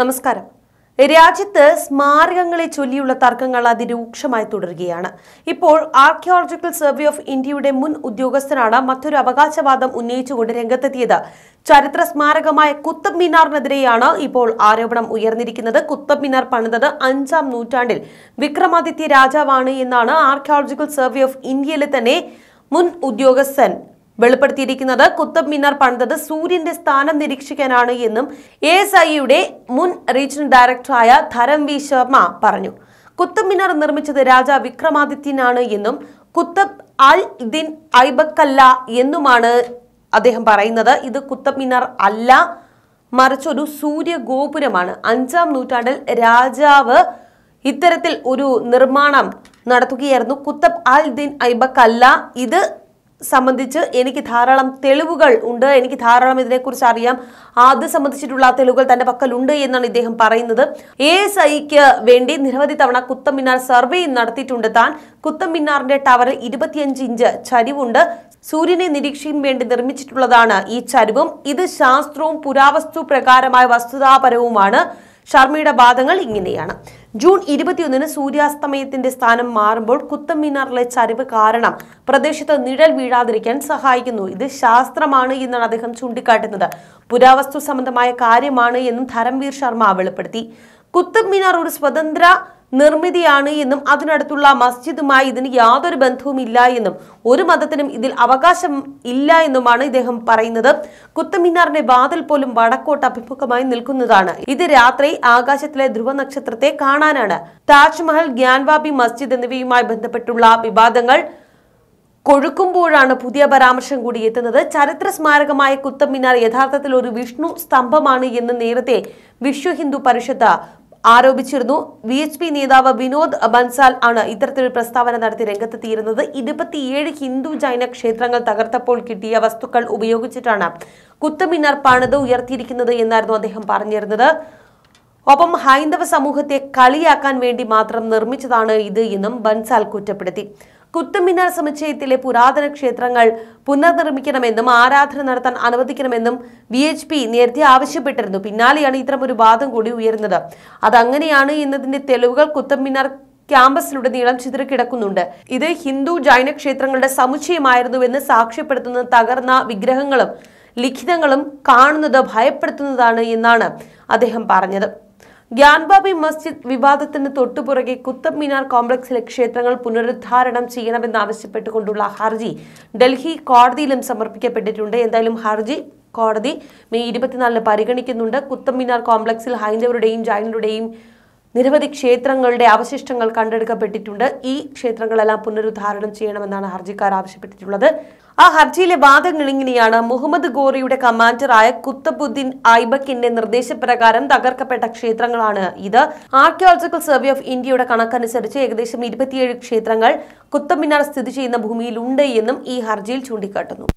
നമസ്കാരം രാജ്യത്ത് സ്മാരകങ്ങളെ ചൊല്ലിയുള്ള തർക്കങ്ങൾ അതിരൂക്ഷമായി തുടരുകയാണ് ഇപ്പോൾ ആർക്കിയോളജിക്കൽ സർവേ ഓഫ് ഇന്ത്യയുടെ മുൻ ഉദ്യോഗസ്ഥനാണ് മറ്റൊരു അവകാശവാദം ഉന്നയിച്ചുകൊണ്ട് രംഗത്തെത്തിയത് ചരിത്ര സ്മാരകമായ കുത്തബ് മിനാറിനെതിരെയാണ് ഇപ്പോൾ ആരോപണം ഉയർന്നിരിക്കുന്നത് കുത്തബ് മിനാർ പണിതത് അഞ്ചാം നൂറ്റാണ്ടിൽ വിക്രമാദിത്യ രാജാവാണ് എന്നാണ് ആർക്കിയോളജിക്കൽ സർവേ ഓഫ് ഇന്ത്യയിലെ തന്നെ മുൻ ഉദ്യോഗസ്ഥൻ വെളിപ്പെടുത്തിയിരിക്കുന്നത് കുത്തബ് മിനാർ പണിതത് സൂര്യന്റെ സ്ഥാനം നിരീക്ഷിക്കാനാണ് എന്നും എ എസ് ഐയുടെ മുൻ റീജിയണൽ ഡയറക്ടറായ ധരം വി ശർമ്മ പറഞ്ഞു കുത്തബ് മിനാർ നിർമ്മിച്ചത് രാജ വിക്രമാദിത്യനാണ് എന്നും കുത്തബ് അൽ ദിൻ ഐബക്കല്ല എന്നുമാണ് അദ്ദേഹം പറയുന്നത് ഇത് കുത്തബ് മിനാർ അല്ല മറിച്ച് ഒരു സൂര്യഗോപുരമാണ് അഞ്ചാം നൂറ്റാണ്ടിൽ രാജാവ് ഇത്തരത്തിൽ ഒരു നിർമ്മാണം നടത്തുകയായിരുന്നു കുത്തബ് അൽ ദിൻ ഐബക്കല്ല ഇത് സംബന്ധിച്ച് എനിക്ക് ധാരാളം തെളിവുകൾ ഉണ്ട് എനിക്ക് ധാരാളം ഇതിനെക്കുറിച്ച് അറിയാം അത് സംബന്ധിച്ചിട്ടുള്ള തെളിവുകൾ തന്റെ പക്കലുണ്ട് എന്നാണ് ഇദ്ദേഹം പറയുന്നത് എ എസ് ഐക്ക് വേണ്ടി നിരവധി തവണ കുത്തമിനാർ സർവേ നടത്തിയിട്ടുണ്ട് താൻ കുത്തമിനാറിന്റെ ടവറിൽ ഇരുപത്തിയഞ്ച് ഇഞ്ച് ചരിവുണ്ട് സൂര്യനെ നിരീക്ഷിക്കാൻ വേണ്ടി നിർമ്മിച്ചിട്ടുള്ളതാണ് ഈ ചരിവും ഇത് ശാസ്ത്രവും പുരാവസ്തു പ്രകാരമായ വസ്തുതാപരവുമാണ് ഷർമിയുടെ വാദങ്ങൾ ഇങ്ങനെയാണ് ജൂൺ ഇരുപത്തിയൊന്നിന് സൂര്യാസ്തമയത്തിന്റെ സ്ഥാനം മാറുമ്പോൾ കുത്തം മിനാറിലെ ചരിവ് കാരണം പ്രദേശത്ത് നിഴൽ വീഴാതിരിക്കാൻ സഹായിക്കുന്നു ഇത് ശാസ്ത്രമാണ് എന്നാണ് അദ്ദേഹം ചൂണ്ടിക്കാട്ടുന്നത് പുരാവസ്തു സംബന്ധമായ കാര്യമാണ് എന്നും ധരംവീർ ശർമ്മ വെളിപ്പെടുത്തി കുത്തബ് മിനാർ ഒരു സ്വതന്ത്ര നിർമ്മിതിയാണ് എന്നും അതിനടുത്തുള്ള മസ്ജിദുമായി ഇതിന് യാതൊരു ബന്ധവും ഇല്ല എന്നും ഒരു മതത്തിനും ഇതിൽ അവകാശം ഇല്ല എന്നുമാണ് ഇദ്ദേഹം പറയുന്നത് കുത്തമിനാറിന്റെ വാതിൽ പോലും വടക്കോട്ട് അഭിമുഖമായി നിൽക്കുന്നതാണ് ഇത് രാത്രി ആകാശത്തിലെ ധ്രുവ നക്ഷത്രത്തെ കാണാനാണ് താജ്മഹൽ ഗ്യാൻവാബി മസ്ജിദ് എന്നിവയുമായി ബന്ധപ്പെട്ടുള്ള വിവാദങ്ങൾ കൊഴുക്കുമ്പോഴാണ് പുതിയ പരാമർശം കൂടി എത്തുന്നത് ചരിത്ര സ്മാരകമായ കുത്തബ്മിനാർ യഥാർത്ഥത്തിൽ ഒരു വിഷ്ണു സ്തംഭമാണ് എന്ന് നേരത്തെ വിശ്വ ഹിന്ദു പരിഷത്ത് ആരോപിച്ചിരുന്നു വി എച്ച് പി നേതാവ് വിനോദ് ബൻസാൽ ആണ് ഇത്തരത്തിലൊരു പ്രസ്താവന നടത്തി രംഗത്തെത്തിയിരുന്നത് ഇരുപത്തിയേഴ് ഹിന്ദു ജൈന ക്ഷേത്രങ്ങൾ തകർത്തപ്പോൾ കിട്ടിയ വസ്തുക്കൾ ഉപയോഗിച്ചിട്ടാണ് കുത്തമിനാർ പണിത് ഉയർത്തിയിരിക്കുന്നത് എന്നായിരുന്നു അദ്ദേഹം പറഞ്ഞിരുന്നത് ഒപ്പം ഹൈന്ദവ സമൂഹത്തെ കളിയാക്കാൻ വേണ്ടി മാത്രം നിർമ്മിച്ചതാണ് ഇത് എന്നും ബൻസാൽ കുറ്റപ്പെടുത്തി കുത്തമ്മിനാർ സമുച്ചയത്തിലെ പുരാതന ക്ഷേത്രങ്ങൾ പുനർനിർമ്മിക്കണമെന്നും ആരാധന നടത്താൻ അനുവദിക്കണമെന്നും വി എച്ച് പി നേരത്തെ ആവശ്യപ്പെട്ടിരുന്നു പിന്നാലെയാണ് ഇത്തരമൊരു വാദം കൂടി ഉയർന്നത് അതങ്ങനെയാണ് എന്നതിന്റെ തെളിവുകൾ നീളം ചിത്ര ചിതറിക്കിടക്കുന്നുണ്ട് ഇത് ഹിന്ദു ജൈന ക്ഷേത്രങ്ങളുടെ സമുച്ചയമായിരുന്നുവെന്ന് സാക്ഷ്യപ്പെടുത്തുന്ന തകർന്ന വിഗ്രഹങ്ങളും ലിഖിതങ്ങളും കാണുന്നത് ഭയപ്പെടുത്തുന്നതാണ് എന്നാണ് അദ്ദേഹം പറഞ്ഞത് ഗ്യാൻബാബി മസ്ജിദ് വിവാദത്തിന് തൊട്ടുപുറകെ കുത്തബ് മിനാർ കോംപ്ലക്സിലെ ക്ഷേത്രങ്ങൾ പുനരുദ്ധാരണം ചെയ്യണമെന്നാവശ്യപ്പെട്ടുകൊണ്ടുള്ള ഹർജി ഡൽഹി കോടതിയിലും സമർപ്പിക്കപ്പെട്ടിട്ടുണ്ട് എന്തായാലും ഹർജി കോടതി മെയ് ഇരുപത്തിനാലിന് പരിഗണിക്കുന്നുണ്ട് കുത്തബ് മിനാർ കോംപ്ലക്സിൽ ഹൈന്ദവരുടെയും ജൈനരുടെയും നിരവധി ക്ഷേത്രങ്ങളുടെ അവശിഷ്ടങ്ങൾ കണ്ടെടുക്കപ്പെട്ടിട്ടുണ്ട് ഈ ക്ഷേത്രങ്ങളെല്ലാം പുനരുദ്ധാരണം ചെയ്യണമെന്നാണ് ഹർജിക്കാർ ആവശ്യപ്പെട്ടിട്ടുള്ളത് ആ ഹർജിയിലെ വാദങ്ങൾ ഇങ്ങനെയാണ് മുഹമ്മദ് ഗോറിയുടെ കമാൻഡറായ കുത്തബുദ്ദീൻ ഐബക്കിന്റെ നിർദ്ദേശപ്രകാരം തകർക്കപ്പെട്ട ക്ഷേത്രങ്ങളാണ് ഇത് ആർക്കിയോളജിക്കൽ സർവേ ഓഫ് ഇന്ത്യയുടെ കണക്കനുസരിച്ച് ഏകദേശം ഇരുപത്തിയേഴ് ക്ഷേത്രങ്ങൾ മിനാർ സ്ഥിതി ചെയ്യുന്ന ഭൂമിയിൽ ഉണ്ട് എന്നും ഈ ഹർജിയിൽ ചൂണ്ടിക്കാട്ടുന്നു